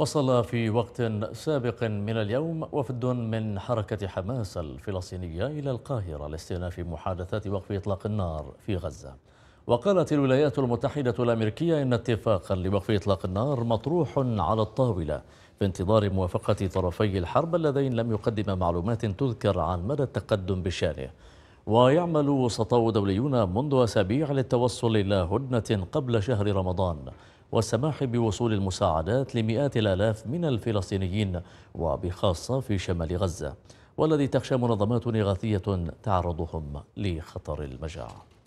وصل في وقت سابق من اليوم وفد من حركة حماس الفلسطينية إلى القاهرة لاستئناف محادثات وقف إطلاق النار في غزة وقالت الولايات المتحدة الأمريكية إن اتفاقا لوقف إطلاق النار مطروح على الطاولة في انتظار موافقة طرفي الحرب اللذين لم يقدما معلومات تذكر عن مدى التقدم بشأنه ويعمل وسطاء دوليون منذ أسابيع للتوصل إلى هدنة قبل شهر رمضان والسماح بوصول المساعدات لمئات الآلاف من الفلسطينيين وبخاصة في شمال غزة والذي تخشى منظمات إغاثية تعرضهم لخطر المجاعة